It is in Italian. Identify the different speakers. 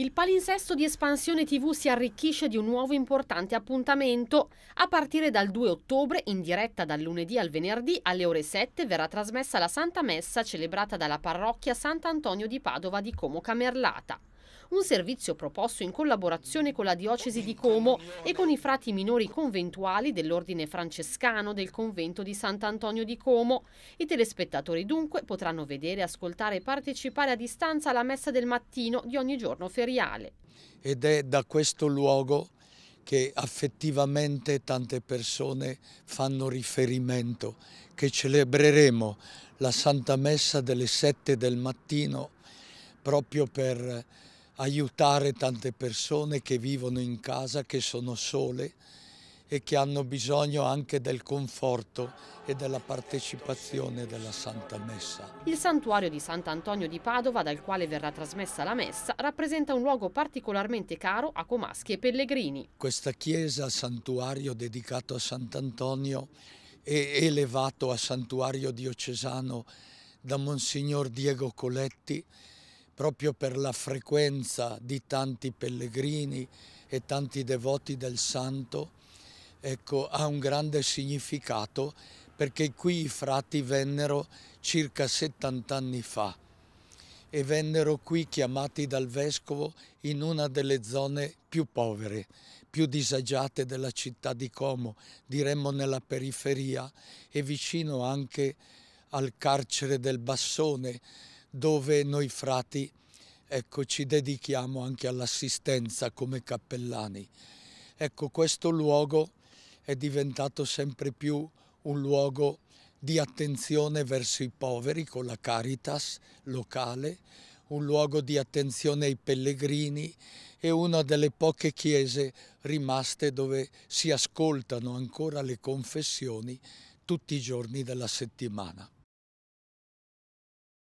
Speaker 1: Il palinsesto di Espansione TV si arricchisce di un nuovo importante appuntamento. A partire dal 2 ottobre, in diretta dal lunedì al venerdì alle ore 7, verrà trasmessa la Santa Messa celebrata dalla parrocchia Sant'Antonio di Padova di Como Camerlata un servizio proposto in collaborazione con la diocesi di Como e con i frati minori conventuali dell'ordine francescano del convento di Sant'Antonio di Como. I telespettatori dunque potranno vedere, ascoltare e partecipare a distanza alla messa del mattino di ogni giorno feriale.
Speaker 2: Ed è da questo luogo che affettivamente tante persone fanno riferimento, che celebreremo la Santa Messa delle 7 del mattino proprio per aiutare tante persone che vivono in casa, che sono sole e che hanno bisogno anche del conforto e della partecipazione della Santa Messa.
Speaker 1: Il santuario di Sant'Antonio di Padova, dal quale verrà trasmessa la Messa, rappresenta un luogo particolarmente caro a comaschi e pellegrini.
Speaker 2: Questa chiesa, santuario dedicato a Sant'Antonio, è elevato a santuario diocesano da Monsignor Diego Coletti, proprio per la frequenza di tanti pellegrini e tanti devoti del santo, ecco, ha un grande significato perché qui i frati vennero circa 70 anni fa e vennero qui chiamati dal vescovo in una delle zone più povere, più disagiate della città di Como, diremmo nella periferia e vicino anche al carcere del Bassone, dove noi frati ecco, ci dedichiamo anche all'assistenza come cappellani. Ecco, questo luogo è diventato sempre più un luogo di attenzione verso i poveri con la Caritas locale, un luogo di attenzione ai pellegrini e una delle poche chiese rimaste dove si ascoltano ancora le confessioni tutti i giorni della settimana.